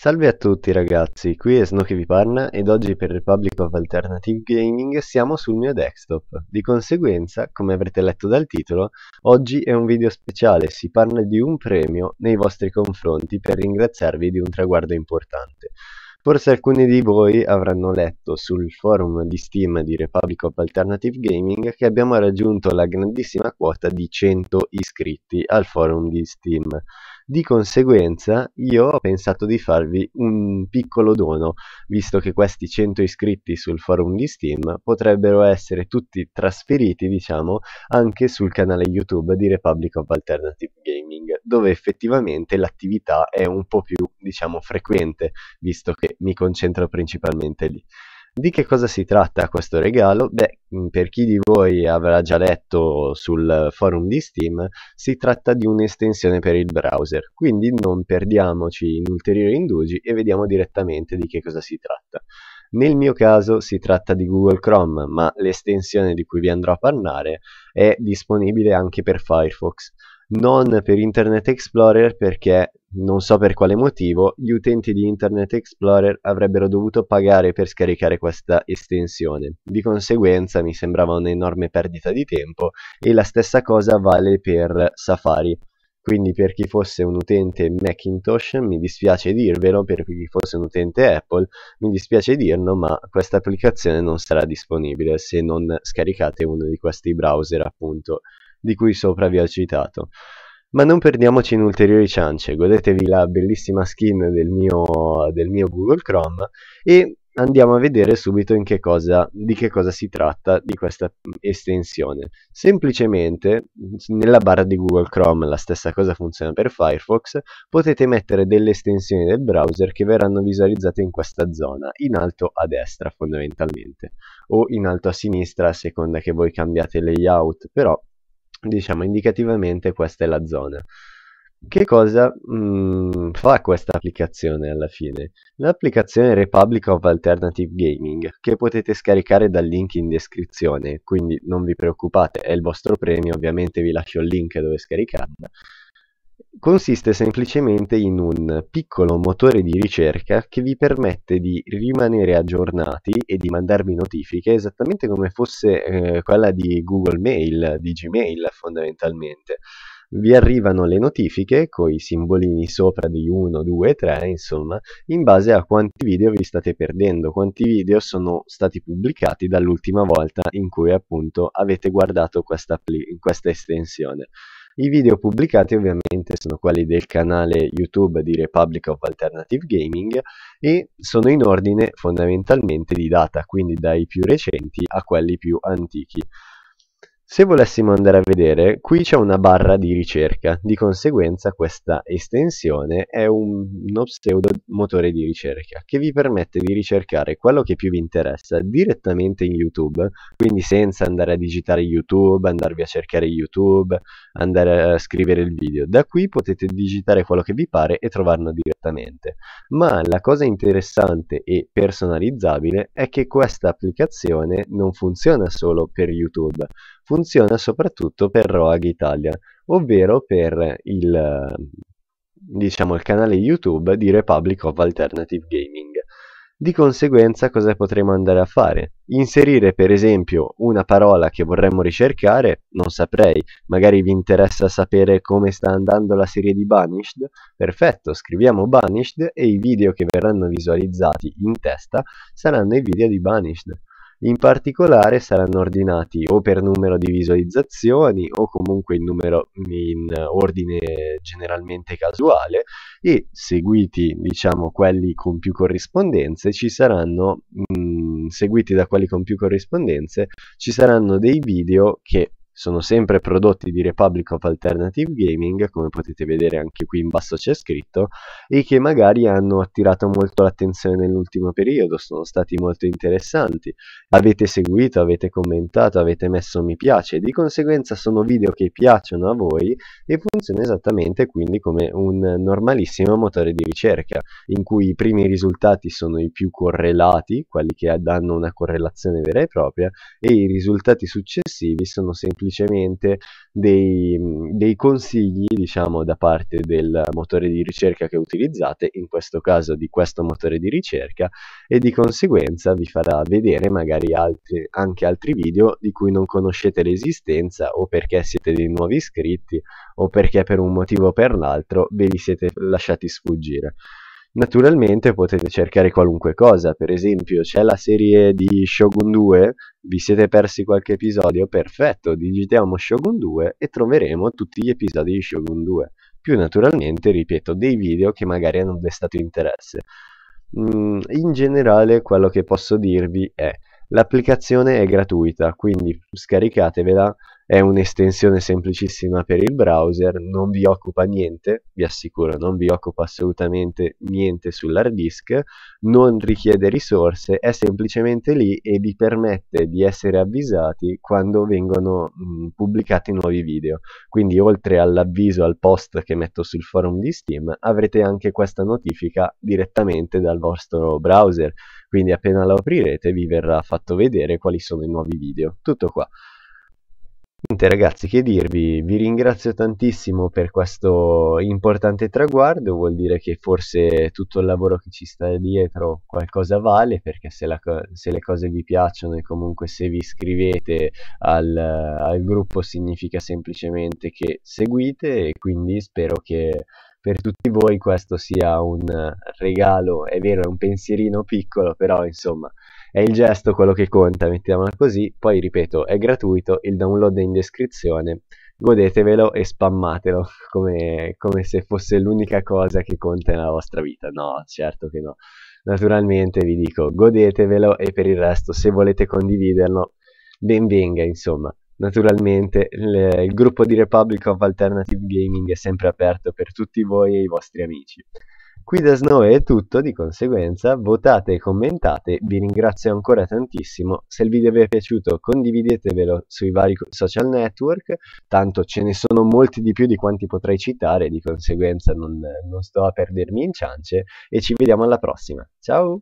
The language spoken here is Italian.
Salve a tutti ragazzi, qui è Snow che vi parla ed oggi per Republic of Alternative Gaming siamo sul mio desktop. Di conseguenza, come avrete letto dal titolo, oggi è un video speciale, si parla di un premio nei vostri confronti per ringraziarvi di un traguardo importante. Forse alcuni di voi avranno letto sul forum di Steam di Republic of Alternative Gaming che abbiamo raggiunto la grandissima quota di 100 iscritti al forum di Steam. Di conseguenza io ho pensato di farvi un piccolo dono, visto che questi 100 iscritti sul forum di Steam potrebbero essere tutti trasferiti, diciamo, anche sul canale YouTube di Republic of Alternative Gaming dove effettivamente l'attività è un po' più, diciamo, frequente, visto che mi concentro principalmente lì. Di che cosa si tratta questo regalo? Beh, mm, per chi di voi avrà già letto sul forum di Steam, si tratta di un'estensione per il browser, quindi non perdiamoci in ulteriori indugi e vediamo direttamente di che cosa si tratta. Nel mio caso si tratta di Google Chrome, ma l'estensione di cui vi andrò a parlare è disponibile anche per Firefox non per Internet Explorer perché non so per quale motivo gli utenti di Internet Explorer avrebbero dovuto pagare per scaricare questa estensione. Di conseguenza mi sembrava un'enorme perdita di tempo e la stessa cosa vale per Safari. Quindi per chi fosse un utente Macintosh mi dispiace dirvelo, per chi fosse un utente Apple mi dispiace dirlo, ma questa applicazione non sarà disponibile se non scaricate uno di questi browser appunto di cui sopra vi ho citato. Ma non perdiamoci in ulteriori ciance, godetevi la bellissima skin del mio, del mio Google Chrome e andiamo a vedere subito che cosa, di che cosa si tratta di questa estensione. Semplicemente nella barra di Google Chrome, la stessa cosa funziona per Firefox, potete mettere delle estensioni del browser che verranno visualizzate in questa zona, in alto a destra fondamentalmente, o in alto a sinistra a seconda che voi cambiate layout, però diciamo indicativamente questa è la zona. Che cosa mh, mm, fa questa applicazione alla fine? L'applicazione Republic of Alternative Gaming, che potete scaricare dal link in descrizione, quindi non vi preoccupate, è il vostro premio, ovviamente vi lascio il link dove scaricarla consiste semplicemente in un piccolo motore di ricerca che vi permette di rimanere aggiornati e di mandarvi notifiche esattamente come fosse eh, quella di Google Mail, di Gmail fondamentalmente. Vi arrivano le notifiche con i simbolini sopra di 1, 2, 3, insomma, in base a quanti video vi state perdendo, quanti video sono stati pubblicati dall'ultima volta in cui appunto avete guardato questa, questa estensione. I video pubblicati ovviamente sono quelli del canale YouTube di Republic of Alternative Gaming e sono in ordine fondamentalmente di data, quindi dai più recenti a quelli più antichi. Se volessimo andare a vedere, qui c'è una barra di ricerca, di conseguenza questa estensione è un, uno pseudo motore di ricerca che vi permette di ricercare quello che più vi interessa direttamente in YouTube, quindi senza andare a digitare YouTube, andarvi a cercare YouTube, andare a scrivere il video. Da qui potete digitare quello che vi pare e trovarlo direttamente direttamente. Ma la cosa interessante e personalizzabile è che questa applicazione non funziona solo per YouTube, funziona soprattutto per ROAG Italia, ovvero per il, diciamo, il canale YouTube di Republic of Alternative Gaming. Di conseguenza cosa potremo andare a fare? Inserire per esempio una parola che vorremmo ricercare, non saprei, magari vi interessa sapere come sta andando la serie di Banished? Perfetto, scriviamo Banished e i video che verranno visualizzati in testa saranno i video di Banished. In particolare saranno ordinati o per numero di visualizzazioni o comunque in, numero, in ordine generalmente casuale e seguiti diciamo quelli con più corrispondenze ci saranno mh, mm, seguiti da quelli con più corrispondenze ci saranno dei video che sono sempre prodotti di Republic of Alternative Gaming, come potete vedere anche qui in basso c'è scritto, e che magari hanno attirato molto l'attenzione nell'ultimo periodo, sono stati molto interessanti, avete seguito, avete commentato, avete messo mi piace, di conseguenza sono video che piacciono a voi e funziona esattamente quindi come un normalissimo motore di ricerca, in cui i primi risultati sono i più correlati, quelli che danno una correlazione vera e propria, e i risultati successivi sono semplicemente semplicemente dei, dei consigli, diciamo, da parte del motore di ricerca che utilizzate, in questo caso di questo motore di ricerca, e di conseguenza vi farà vedere magari altri, anche altri video di cui non conoscete l'esistenza o perché siete dei nuovi iscritti o perché per un motivo o per l'altro ve li siete lasciati sfuggire. Naturalmente potete cercare qualunque cosa, per esempio c'è la serie di Shogun 2, vi siete persi qualche episodio? Perfetto, digitiamo Shogun 2 e troveremo tutti gli episodi di Shogun 2, più naturalmente, ripeto, dei video che magari hanno destato interesse. Mm, in generale quello che posso dirvi è l'applicazione è gratuita, quindi scaricatevela è un'estensione semplicissima per il browser, non vi occupa niente, vi assicuro, non vi occupa assolutamente niente sull'hard disk, non richiede risorse, è semplicemente lì e vi permette di essere avvisati quando vengono mh, pubblicati nuovi video. Quindi oltre all'avviso, al post che metto sul forum di Steam, avrete anche questa notifica direttamente dal vostro browser. Quindi appena la aprirete vi verrà fatto vedere quali sono i nuovi video. Tutto qua niente ragazzi, che dirvi? Vi ringrazio tantissimo per questo importante traguardo, vuol dire che forse tutto il lavoro che ci sta dietro qualcosa vale, perché se, la, se le cose vi piacciono e comunque se vi iscrivete al, al gruppo significa semplicemente che seguite e quindi spero che per tutti voi questo sia un regalo, è vero è un pensierino piccolo, però insomma è il gesto quello che conta, mettiamola così, poi ripeto, è gratuito, il download è in descrizione, godetevelo e spammatelo come, come se fosse l'unica cosa che conta nella vostra vita, no, certo che no. Naturalmente vi dico godetevelo e per il resto se volete condividerlo ben venga insomma naturalmente il, il gruppo di Republic of Alternative Gaming è sempre aperto per tutti voi e i vostri amici Qui da Snow è tutto, di conseguenza votate e commentate, vi ringrazio ancora tantissimo, se il video vi è piaciuto condividetevelo sui vari social network, tanto ce ne sono molti di più di quanti potrei citare, di conseguenza non, non sto a perdermi in ciance e ci vediamo alla prossima, ciao!